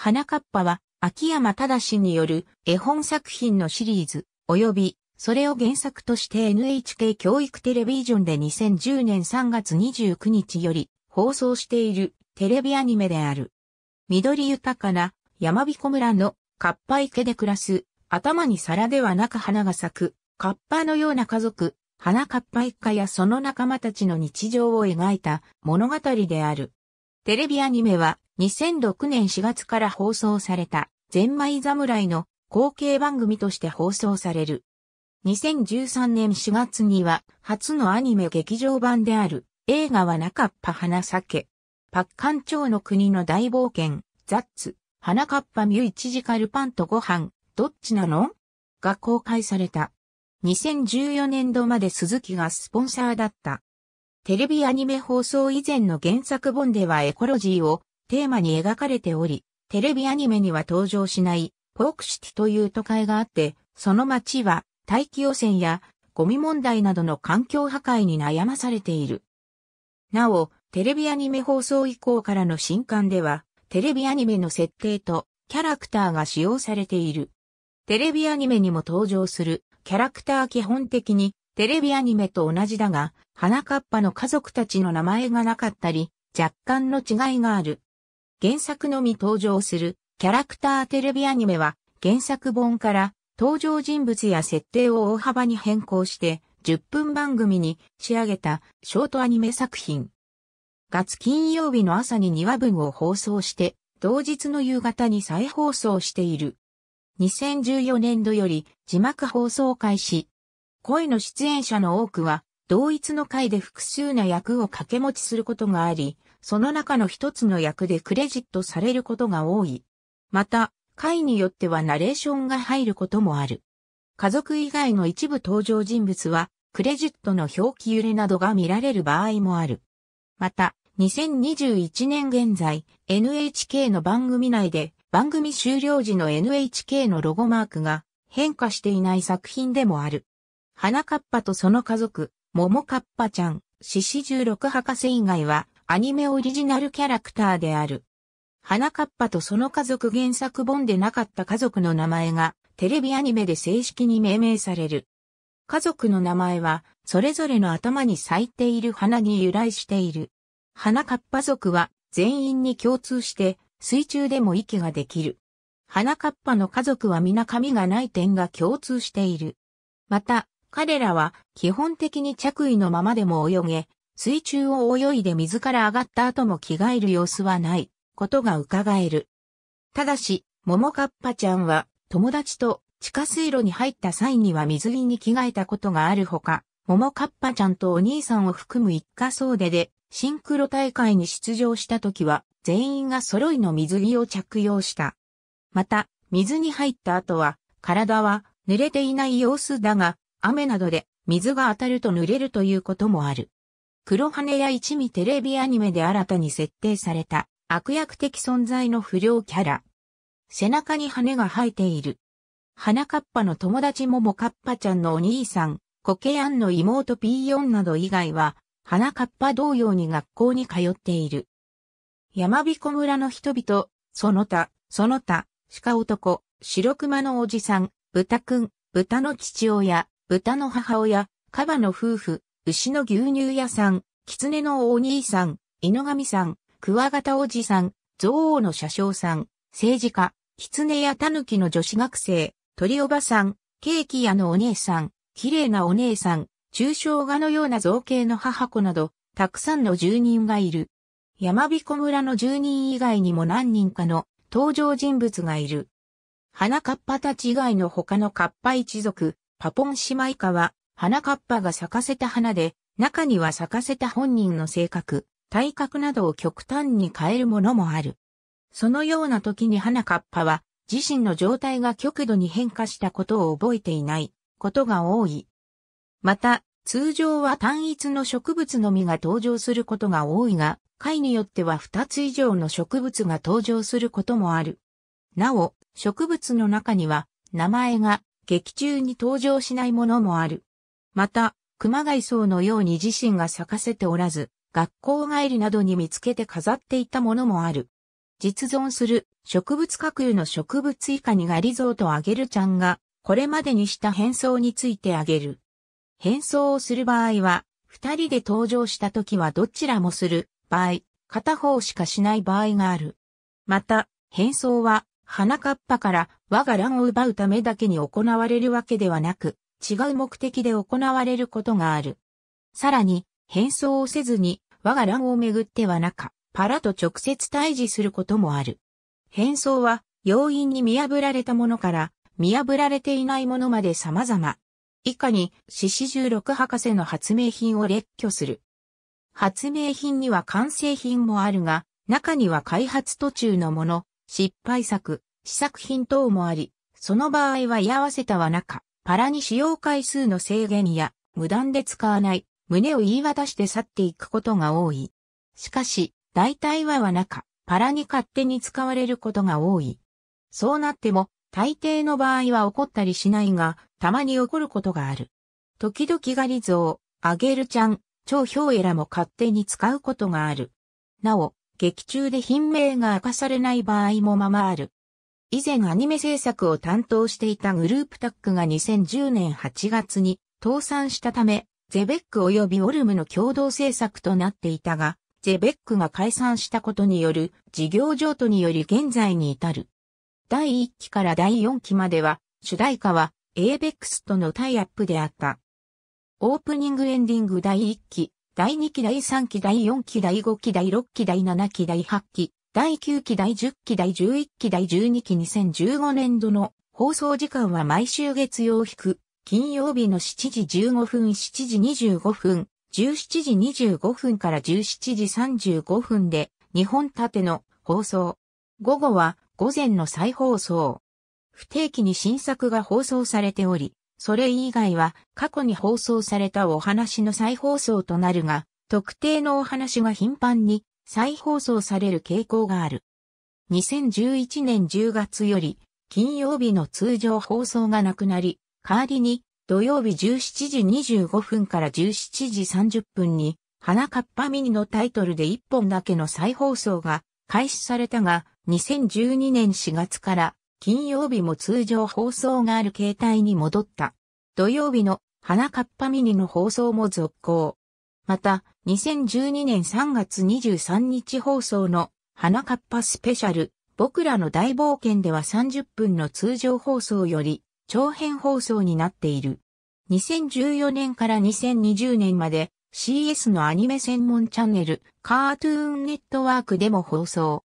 花かっぱは、秋山正による絵本作品のシリーズ、及び、それを原作として NHK 教育テレビジョンで2010年3月29日より放送しているテレビアニメである。緑豊かな山彦村のカッパ池で暮らす頭に皿ではなく花が咲くカッパのような家族、花かっぱ一家やその仲間たちの日常を描いた物語である。テレビアニメは2006年4月から放送された、ゼンマイ侍の後継番組として放送される。2013年4月には、初のアニメ劇場版である、映画はなかっぱ花酒。パッカン町の国の大冒険、ザッツ、花かっぱミュイチジカルパンとご飯、どっちなのが公開された。2014年度まで鈴木がスポンサーだった。テレビアニメ放送以前の原作本ではエコロジーをテーマに描かれており、テレビアニメには登場しないポークシティという都会があって、その街は大気汚染やゴミ問題などの環境破壊に悩まされている。なお、テレビアニメ放送以降からの新刊では、テレビアニメの設定とキャラクターが使用されている。テレビアニメにも登場するキャラクター基本的にテレビアニメと同じだが、花かっぱの家族たちの名前がなかったり、若干の違いがある。原作のみ登場するキャラクターテレビアニメは原作本から登場人物や設定を大幅に変更して10分番組に仕上げたショートアニメ作品。月金曜日の朝に2話分を放送して同日の夕方に再放送している。2014年度より字幕放送開始。声の出演者の多くは同一の回で複数の役を掛け持ちすることがあり、その中の一つの役でクレジットされることが多い。また、回によってはナレーションが入ることもある。家族以外の一部登場人物は、クレジットの表記揺れなどが見られる場合もある。また、2021年現在、NHK の番組内で、番組終了時の NHK のロゴマークが変化していない作品でもある。花かっぱとその家族、桃かっぱちゃん、獅子十六博士以外は、アニメオリジナルキャラクターである。花かっぱとその家族原作本でなかった家族の名前がテレビアニメで正式に命名される。家族の名前はそれぞれの頭に咲いている花に由来している。花かっぱ族は全員に共通して水中でも息ができる。花かっぱの家族は皆髪がない点が共通している。また、彼らは基本的に着衣のままでも泳げ、水中を泳いで水から上がった後も着替える様子はないことが伺える。ただし、ももかっぱちゃんは友達と地下水路に入った際には水着に着替えたことがあるほか、ももかっぱちゃんとお兄さんを含む一家総出でシンクロ大会に出場した時は全員が揃いの水着を着用した。また、水に入った後は体は濡れていない様子だが、雨などで水が当たると濡れるということもある。黒羽や一味テレビアニメで新たに設定された悪役的存在の不良キャラ。背中に羽が生えている。花かっぱの友達ももかっぱちゃんのお兄さん、コケアンの妹ピーヨンなど以外は、花かっぱ同様に学校に通っている。山彦村の人々、その他、その他、鹿男、白熊のおじさん、豚くん、豚の父親、豚の母親、カバの夫婦、牛の牛乳屋さん、狐のお兄さん、犬神さん、クワガタおじさん、象王の車掌さん、政治家、狐や狸の女子学生、鳥おばさん、ケーキ屋のお姉さん、綺麗なお姉さん、抽象画のような造形の母子など、たくさんの住人がいる。山彦村の住人以外にも何人かの登場人物がいる。花かっぱたち以外の他のかっぱ一族、パポン姉妹家は、花かっぱが咲かせた花で、中には咲かせた本人の性格、体格などを極端に変えるものもある。そのような時に花かっぱは、自身の状態が極度に変化したことを覚えていないことが多い。また、通常は単一の植物のみが登場することが多いが、回によっては2つ以上の植物が登場することもある。なお、植物の中には、名前が劇中に登場しないものもある。また、熊谷層のように自身が咲かせておらず、学校帰りなどに見つけて飾っていたものもある。実存する植物架空の植物以下にがリゾトとあげるちゃんが、これまでにした変装についてあげる。変装をする場合は、二人で登場した時はどちらもする場合、片方しかしない場合がある。また、変装は、花かっぱから我が卵を奪うためだけに行われるわけではなく、違う目的で行われることがある。さらに、変装をせずに、我が乱をめぐってはなか、パラと直接対峙することもある。変装は、要因に見破られたものから、見破られていないものまで様々。以下に、獅子十六博士の発明品を列挙する。発明品には完成品もあるが、中には開発途中のもの、失敗作、試作品等もあり、その場合は居合わせたはか。パラに使用回数の制限や、無断で使わない、胸を言い渡して去っていくことが多い。しかし、大体ははなか、パラに勝手に使われることが多い。そうなっても、大抵の場合は怒ったりしないが、たまに起こることがある。時々ガリゾー、アゲルちゃん、超ウエラも勝手に使うことがある。なお、劇中で品名が明かされない場合もままある。以前アニメ制作を担当していたグループタックが2010年8月に倒産したため、ゼベック及びオルムの共同制作となっていたが、ゼベックが解散したことによる事業譲渡により現在に至る。第1期から第4期までは、主題歌はエーベックスとのタイアップであった。オープニングエンディング第1期、第2期第3期第4期第5期第6期第7期第8期、第9期第10期第11期第12期2015年度の放送時間は毎週月曜引く、金曜日の7時15分、7時25分、17時25分から17時35分で2本立ての放送。午後は午前の再放送。不定期に新作が放送されており、それ以外は過去に放送されたお話の再放送となるが、特定のお話が頻繁に再放送される傾向がある。2011年10月より金曜日の通常放送がなくなり、代わりに土曜日17時25分から17時30分に花かっぱミニのタイトルで1本だけの再放送が開始されたが、2012年4月から金曜日も通常放送がある形態に戻った。土曜日の花かっぱミニの放送も続行。また、2012年3月23日放送の花かっぱスペシャル、僕らの大冒険では30分の通常放送より長編放送になっている。2014年から2020年まで CS のアニメ専門チャンネルカートゥーンネットワークでも放送。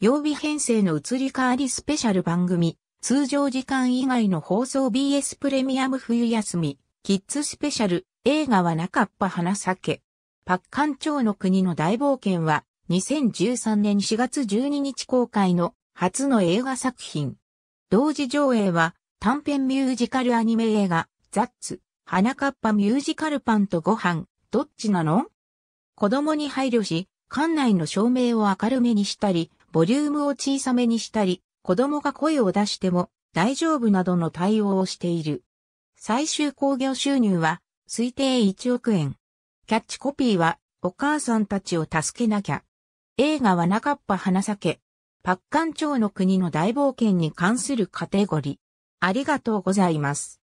曜日編成の移り変わりスペシャル番組、通常時間以外の放送 BS プレミアム冬休み、キッズスペシャル、映画はなかっぱ花酒。パッカン町の国の大冒険は2013年4月12日公開の初の映画作品。同時上映は短編ミュージカルアニメ映画ザッツ、花かっぱミュージカルパンとご飯、どっちなの子供に配慮し、館内の照明を明るめにしたり、ボリュームを小さめにしたり、子供が声を出しても大丈夫などの対応をしている。最終興行収入は推定1億円。キャッチコピーは、お母さんたちを助けなきゃ。映画はなかっぱ花咲け。パッカン町の国の大冒険に関するカテゴリー。ありがとうございます。